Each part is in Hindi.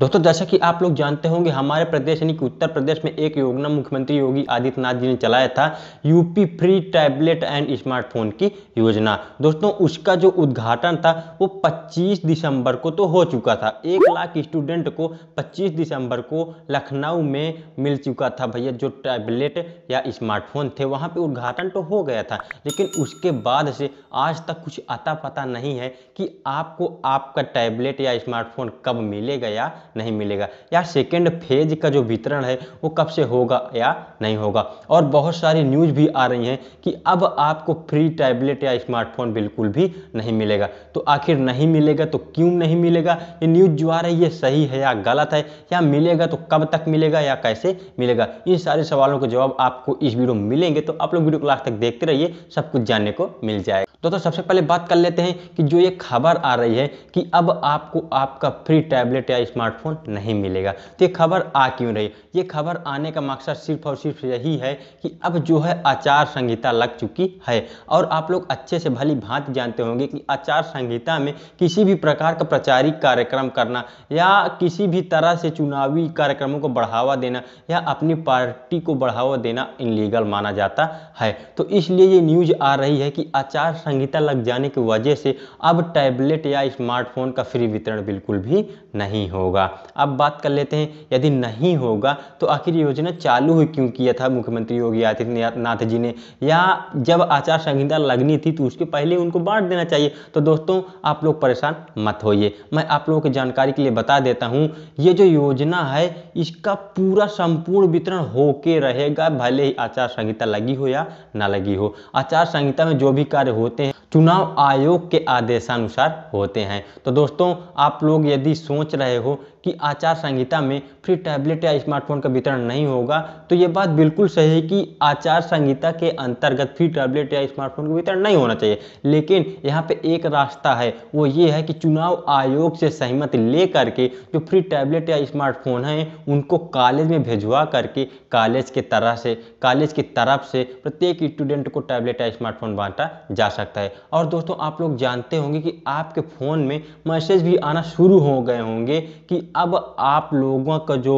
दोस्तों जैसा कि आप लोग जानते होंगे हमारे प्रदेश यानी कि उत्तर प्रदेश में एक योजना मुख्यमंत्री योगी आदित्यनाथ जी ने चलाया था UP free tablet and smartphone की योजना दोस्तों उसका जो उद्घाटन था वो 25 दिसंबर को तो हो चुका था एक लाख स्टूडेंट को 25 दिसंबर को लखनऊ में मिल चुका था भैया जो टैबलेट या स्मार्टफोन थे वहाँ पर उद्घाटन तो हो गया था लेकिन उसके बाद से आज तक कुछ अता पता नहीं है कि आपको आपका टैबलेट या स्मार्टफोन कब मिलेगा या नहीं मिलेगा या सेकेंड फेज का जो वितरण है वो कब से होगा या नहीं होगा और बहुत सारी न्यूज़ भी आ रही हैं कि अब आपको फ्री टैबलेट या स्मार्टफोन बिल्कुल भी नहीं मिलेगा तो आखिर नहीं मिलेगा तो क्यों नहीं मिलेगा ये न्यूज़ जो आ रही है सही है या गलत है या मिलेगा तो कब तक मिलेगा या कैसे मिलेगा इन सारे सवालों के जवाब आपको इस वीडियो में मिलेंगे तो आप लोग वीडियो को लास्ट तक देखते रहिए सब कुछ जानने को मिल जाएगा तो दोस्तों तो सबसे पहले बात कर लेते हैं कि जो ये खबर आ रही है कि अब आपको आपका फ्री टैबलेट या स्मार्टफोन स्मार्टफोन नहीं मिलेगा तो ये खबर आ क्यों रही ये खबर आने का मकसद सिर्फ और सिर्फ यही है कि अब जो है आचार संहिता लग चुकी है और आप लोग अच्छे से भली भांति जानते होंगे कि आचार संहिता में किसी भी प्रकार का प्रचारिक कार्यक्रम करना या किसी भी तरह से चुनावी कार्यक्रमों को बढ़ावा देना या अपनी पार्टी को बढ़ावा देना इनलीगल माना जाता है तो इसलिए ये न्यूज आ रही है कि आचार संहिता लग जाने की वजह से अब टैबलेट या स्मार्टफोन का फ्री वितरण बिल्कुल भी नहीं होगा अब बात कर लेते हैं यदि नहीं होगा तो आखिर योजना चालू ही क्यों किया था मुख्यमंत्री योगी आदित्यनाथ जी ने या जब आचार संहिता लगनी थी तो उसके पहले उनको बांट देना चाहिए तो दोस्तों आप लोग परेशान मत होइए मैं आप लोगों की जानकारी के लिए बता देता हूँ ये जो योजना है इसका पूरा संपूर्ण वितरण होके रहेगा भले ही आचार संहिता लगी हो या ना लगी हो आचार संहिता में जो भी कार्य होते हैं चुनाव आयोग के आदेशानुसार होते हैं तो दोस्तों आप लोग यदि सोच रहे हो कि आचार संहिता में फ्री टैबलेट या स्मार्टफोन का वितरण नहीं होगा तो ये बात बिल्कुल सही है कि आचार संहिता के अंतर्गत फ्री टैबलेट या स्मार्टफोन का वितरण नहीं होना चाहिए लेकिन यहाँ पे एक रास्ता है वो ये है कि चुनाव आयोग से सहमति ले करके जो फ्री टैबलेट या स्मार्टफोन हैं उनको कॉलेज में भिजवा करके कॉलेज के तरह से कॉलेज की तरफ से प्रत्येक स्टूडेंट को टैबलेट या स्मार्टफोन बांटा जा सकता है और दोस्तों आप लोग जानते होंगे कि आपके फ़ोन में मैसेज भी आना शुरू हो गए होंगे कि अब आप लोगों का जो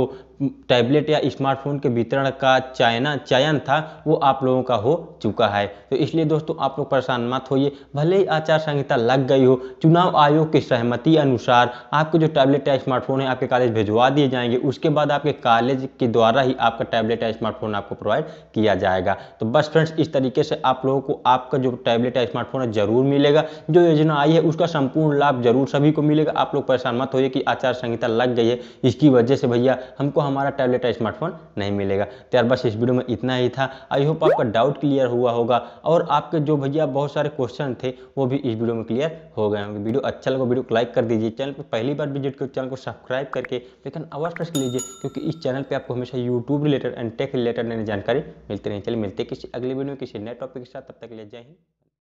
टैबलेट या स्मार्टफोन के वितरण का चयना चयन था वो आप लोगों का हो चुका है तो इसलिए दोस्तों आप लोग परेशान मत होइए भले ही आचार संहिता लग गई हो चुनाव आयोग की सहमति अनुसार आपको जो टैबलेट या स्मार्टफोन है आपके कॉलेज भिजवा दिए जाएंगे उसके बाद आपके कॉलेज के द्वारा ही आपका टैबलेट या स्मार्टफोन आपको प्रोवाइड किया जाएगा तो बस फ्रेंड्स इस तरीके से आप लोगों को आपका जो टैबलेट या स्मार्टफोन है जरूर मिलेगा जो योजना आई है उसका संपूर्ण लाभ जरूर सभी को मिलेगा आप लोग परेशान मत होइए कि आचार संहिता लग गई है इसकी वजह से भैया हमको हम हमारा टैबलेट या स्मार्टफोन नहीं मिलेगा तो यार बस इस वीडियो में इतना ही था आई होप आपका डाउट क्लियर हुआ होगा और आपके जो भैया बहुत सारे क्वेश्चन थे वो भी इस वीडियो में क्लियर हो गए होंगे वीडियो अच्छा लगा वीडियो को लाइक कर दीजिए चैनल पर पहली बार विजिट कर चैनल को सब्सक्राइब करके लेकिन अवश्य प्रेस लीजिए क्योंकि इस चैनल पर आपको हमेशा YouTube related and tech related नई जानकारी मिलती रही चलिए मिलते किसी अगले वीडियो में किसी नए टॉपिक के साथ तब तक ले जाए